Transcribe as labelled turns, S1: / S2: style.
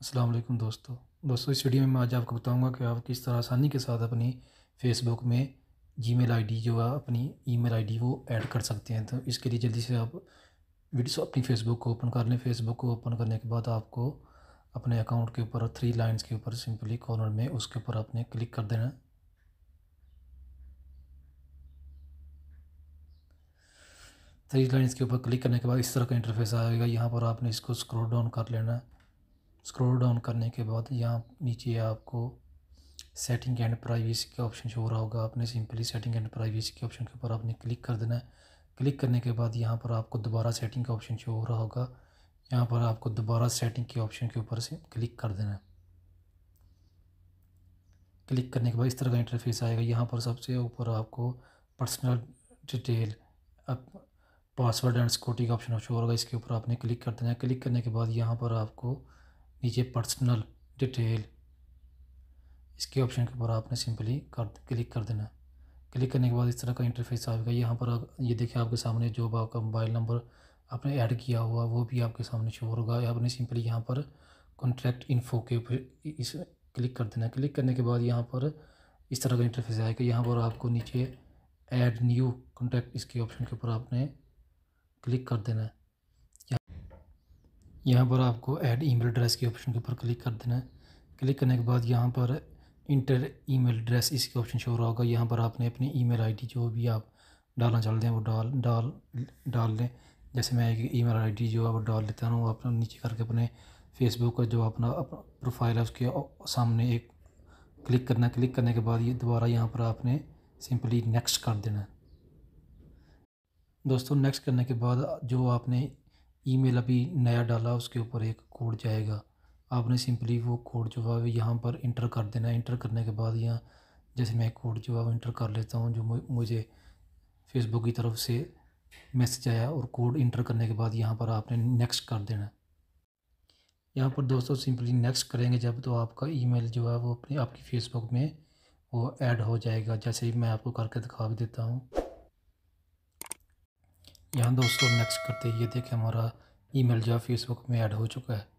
S1: अस्सलाम वालेकुम दोस्तों दोस्तों इस वीडियो में मैं आज आपको बताऊंगा कि आप किस तरह आसानी के साथ अपनी फेसबुक में जीमेल आईडी जो है अपनी ईमेल आईडी वो ऐड कर सकते हैं तो इसके लिए जल्दी से आप वीडियो अपनी फेसबुक को ओपन कर लें फेसबुक को ओपन करने के बाद आपको अपने अकाउंट के ऊपर थ्री लाइन्स के ऊपर सिंपली कॉर्नर में उसके ऊपर आपने क्लिक कर देना थ्री लाइन्स के ऊपर क्लिक करने के बाद इस तरह का इंटरफेस आएगा यहाँ पर आपने इसको स्क्रोल डाउन कर लेना है स्क्रॉल डाउन करने के बाद यहाँ नीचे आपको सेटिंग एंड प्राइवेसी का ऑप्शन शो हो रहा होगा आपने सिंपली सेटिंग एंड प्राइवेसी के ऑप्शन के ऊपर आपने क्लिक कर देना है क्लिक करने के बाद यहाँ पर आपको दोबारा सेटिंग का ऑप्शन शो हो रहा होगा यहाँ पर आपको दोबारा सेटिंग के ऑप्शन के ऊपर से क्लिक कर देना है क्लिक करने के बाद इस तरह का इंटरफेस आएगा यहाँ पर सबसे ऊपर आपको personal detail password and security का ऑप्शन शो होगा इसके ऊपर आपने क्लिक कर देना है क्लिक करने के बाद यहाँ पर आपको नीचे पर्सनल डिटेल इसके ऑप्शन के ऊपर आपने सिंपली कर क्लिक कर देना क्लिक करने के बाद इस तरह का इंटरफेस आएगा यहाँ पर आप ये देखिए आपके सामने जो आपका मोबाइल नंबर आपने ऐड किया हुआ वो भी आपके सामने शो होगा आपने सिंपली यहाँ पर कॉन्ट्रैक्ट इन्फो के ऊपर इस क्लिक कर देना क्लिक करने के बाद यहाँ पर इस तरह का इंटरफेस आएगा यहाँ पर आपको नीचे ऐड न्यू कॉन्टैक्ट इसके ऑप्शन के ऊपर आपने क्लिक कर देना है यहाँ पर आपको ऐड ईमेल एड्रेस के ऑप्शन के ऊपर क्लिक कर देना है क्लिक करने के बाद यहाँ पर इंटर ईमेल एड्रेस इसके ऑप्शन शो रहा होगा यहाँ पर आपने अपनी ईमेल आईडी जो भी आप डालना चाहते हैं वो डाल डाल डाल दें जैसे मैं एक ई मेल जो है वो डाल लेता हूँ अपना नीचे करके अपने फेसबुक का जो अपना प्रोफाइल है उसके सामने एक क्लिक करना क्लिक करने के बाद ये दोबारा यहाँ पर आपने सिंपली नेक्स्ट कर देना है दोस्तों नेक्स्ट करने के बाद जो आपने ईमेल अभी नया डाला उसके ऊपर एक कोड जाएगा आपने सिंपली वो कोड जो है यहाँ पर इंटर कर देना है इंटर करने के बाद यहाँ जैसे मैं कोड जो है वो इंटर कर लेता हूँ जो मुझे फेसबुक की तरफ से मैसेज आया और कोड इंटर करने के बाद यहाँ पर आपने नेक्स्ट कर देना है यहाँ पर दोस्तों सिंपली नेक्स्ट करेंगे जब तो आपका ईमेल जो है वो अपने आपकी फ़ेसबुक में वो ऐड हो जाएगा जैसे ही मैं आपको करके दिखा भी देता हूँ यहाँ दोस्तों नेक्स्ट करते ये देखें हमारा ईमेल जो फेसबुक में ऐड हो चुका है